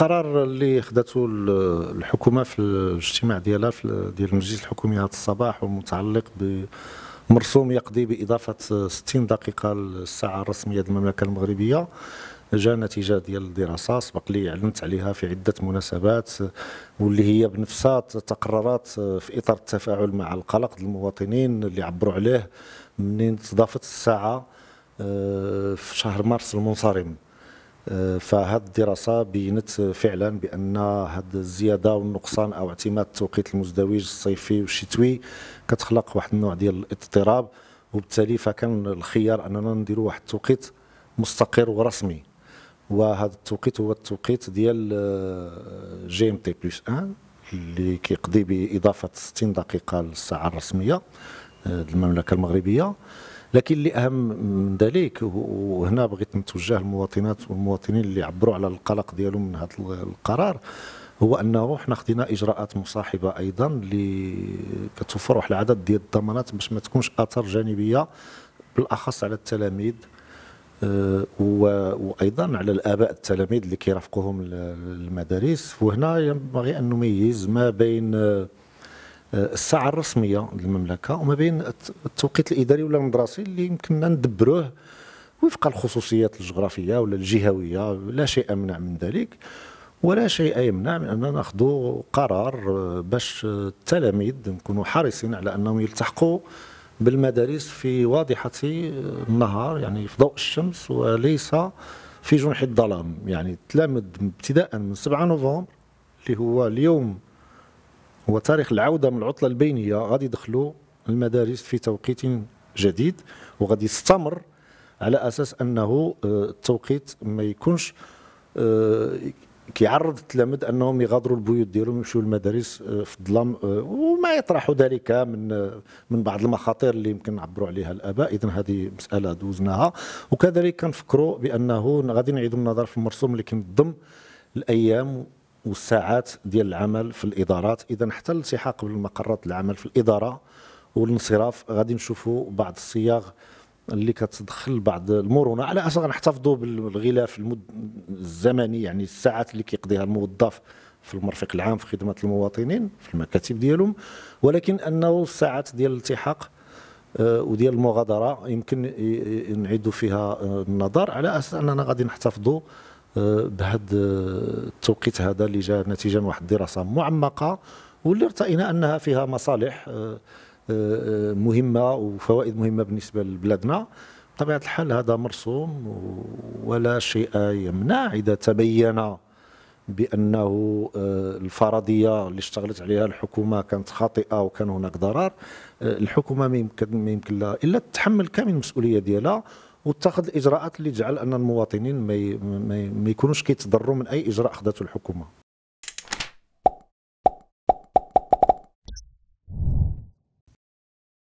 القرار اللي خدته الحكومه في الاجتماع ديالها ديال المجلس الحكومي هذا الصباح ومتعلق بمرسوم يقضي باضافه 60 دقيقه للساعه الرسميه ديال المملكه المغربيه جاء نتيجه ديال الدراسه سبق لي علمت عليها في عده مناسبات واللي هي بنفسها تقررات في اطار التفاعل مع القلق المواطنين اللي عبروا عليه منين تضافت الساعه آه، في شهر مارس المنصرم فهذه الدراسه بينت فعلا بان هذه الزياده والنقصان او اعتماد التوقيت المزدوج الصيفي والشتوي كتخلق واحد النوع ديال الاضطراب وبالتالي فكان الخيار اننا نديروا واحد التوقيت مستقر ورسمي وهذا التوقيت هو التوقيت ديال آه، جي ام تي بلس 1 اللي كيقضي باضافه 60 دقيقه للساعه الرسميه المملكه آه، المغربيه لكن اللي اهم من ذلك وهنا بغيت نتوجه للمواطنات والمواطنين اللي عبروا على القلق ديالهم من هذا القرار هو انه حنا خدينا اجراءات مصاحبه ايضا اللي كتوفر واحد العدد ديال الضمانات باش ما تكونش اثار جانبيه بالاخص على التلاميذ آه، وايضا على الاباء التلاميذ اللي كيرافقوهم المدارس وهنا ينبغي ان نميز ما بين آه، الساعه الرسميه للمملكه وما بين التوقيت الاداري ولا المدرسي اللي يمكننا ندبروه وفق الخصوصيات الجغرافيه ولا الجهويه لا شيء يمنع من ذلك ولا شيء يمنع من اننا ناخذ قرار آه، باش آه، التلاميذ نكونوا حريصين على انهم يلتحقوا بالمدارس في واضحه آه، النهار يعني في ضوء الشمس وليس في جنح الظلام يعني التلامذ ابتداء من 7 نوفمبر اللي هو اليوم هو تاريخ العوده من العطله البينيه غادي يدخلوا المدارس في توقيت جديد وغادي يستمر على اساس انه آه، التوقيت ما يكونش آه، كيعرض التلامذ انهم يغادروا البيوت ديالهم يمشيو للمدارس آه، في الظلام وما يطرح ذلك من من بعض المخاطر اللي يمكن نعبروا عليها الاباء اذا هذه مساله دوزناها وكذلك كنفكروا بانه غادي نعيدوا النظر في المرسوم اللي كينظم الايام والساعات ديال العمل في الادارات اذا حتى الالتحاق بالمقرات العمل في الاداره والانصراف غادي نشوفوا بعض الصياغ اللي كتدخل بعض المرونه على اساس غنحتفظوا بالغلاف المد... الزمني يعني الساعات اللي كيقضيها الموظف في المرفق العام في خدمه المواطنين في المكاتب ديالهم ولكن انه الساعات ديال الالتحاق آه، وديال المغادره يمكن نعيدوا فيها آه، النظر على اساس اننا غادي نحتفظوا بهذا التوقيت هذا اللي جاء نتيجه واحد الدراسه معمقه واللي ارتئينا انها فيها مصالح آه، آه، مهمه وفوائد مهمه بالنسبه لبلادنا بطبيعه الحال هذا مرسوم ولا شيء يمنع اذا تبين بانه آه، الفرضيه اللي اشتغلت عليها الحكومه كانت خاطئه وكان هناك ضرر الحكومه ما يمكن لها الا تتحمل كامل المسؤوليه ديالها واتخذ الاجراءات اللي تجعل ان المواطنين ما ما يكونوش كيتضروا من اي اجراء اخذته الحكومه